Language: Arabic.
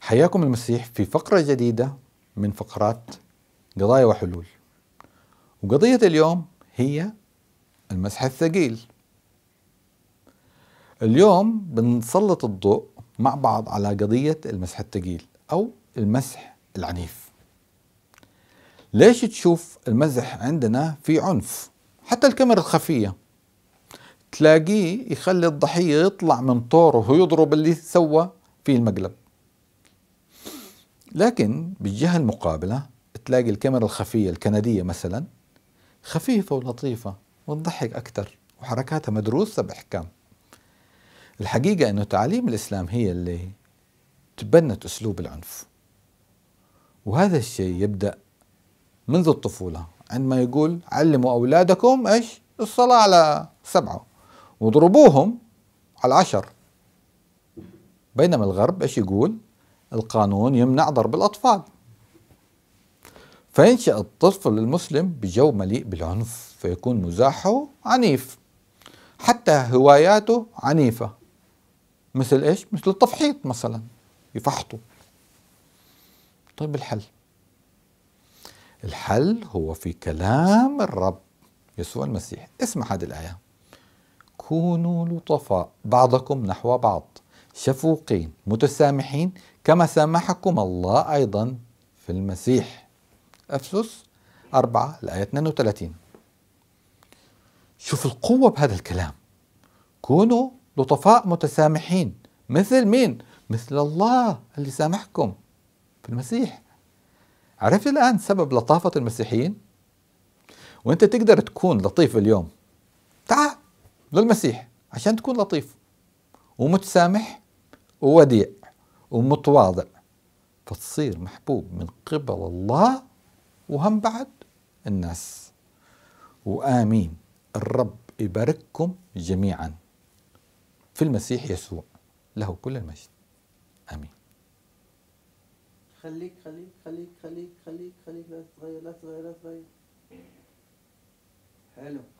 حياكم المسيح في فقرة جديدة من فقرات قضايا وحلول وقضية اليوم هي المسح الثقيل اليوم بنسلط الضوء مع بعض على قضية المسح الثقيل أو المسح العنيف ليش تشوف المزح عندنا في عنف حتى الكاميرا الخفية تلاقيه يخلي الضحية يطلع من طوره ويضرب اللي سوى في المقلب لكن بالجهة المقابلة تلاقي الكاميرا الخفية الكندية مثلا خفيفة ولطيفة وتضحك أكثر وحركاتها مدروسة بإحكام الحقيقة أنه تعاليم الإسلام هي اللي تبنت أسلوب العنف وهذا الشيء يبدأ منذ الطفولة عندما يقول علموا أولادكم إيش الصلاة على سبعة وضربوهم على عشر بينما الغرب إيش يقول القانون يمنع ضرب الأطفال فينشأ الطفل المسلم بجو مليء بالعنف فيكون مزاحه عنيف حتى هواياته عنيفة مثل إيش؟ مثل التفحيط مثلا يفحطوا طيب الحل الحل هو في كلام الرب يسوع المسيح اسمع هذه الآية كونوا لطفاء بعضكم نحو بعض شفوقين متسامحين كما سامحكم الله أيضا في المسيح أفسس 4 الآية 32 شوف القوة بهذا الكلام كونوا لطفاء متسامحين مثل مين؟ مثل الله اللي سامحكم في المسيح عرفت الآن سبب لطافة المسيحيين؟ وانت تقدر تكون لطيف اليوم تعال للمسيح عشان تكون لطيف ومتسامح ووديع ومتواضع فتصير محبوب من قبل الله وهم بعد الناس وآمين الرب يبارككم جميعا في المسيح يسوع له كل المجد آمين خليك خليك خليك خليك خليك خليك لا تتغير لا تتغير لا تتغير حلو